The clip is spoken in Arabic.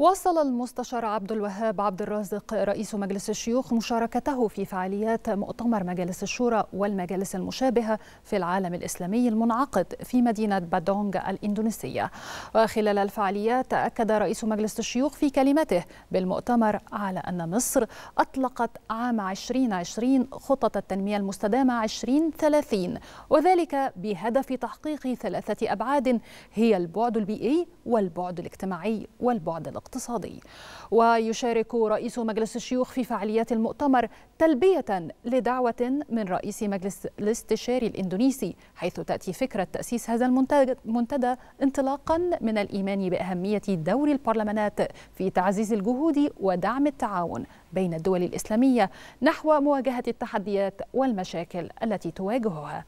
واصل المستشار عبد الوهاب عبد الرازق رئيس مجلس الشيوخ مشاركته في فعاليات مؤتمر مجالس الشورى والمجالس المشابهة في العالم الإسلامي المنعقد في مدينة بادونغ الإندونيسية وخلال الفعاليات أكد رئيس مجلس الشيوخ في كلمته بالمؤتمر على أن مصر أطلقت عام 2020 خطط التنمية المستدامة 2030 وذلك بهدف تحقيق ثلاثة أبعاد هي البعد البيئي والبعد الاجتماعي والبعد الاقتصادي الاقتصادي ويشارك رئيس مجلس الشيوخ في فعاليات المؤتمر تلبية لدعوة من رئيس مجلس الاستشاري الإندونيسي حيث تأتي فكرة تأسيس هذا المنتدى انطلاقا من الإيمان بأهمية دور البرلمانات في تعزيز الجهود ودعم التعاون بين الدول الإسلامية نحو مواجهة التحديات والمشاكل التي تواجهها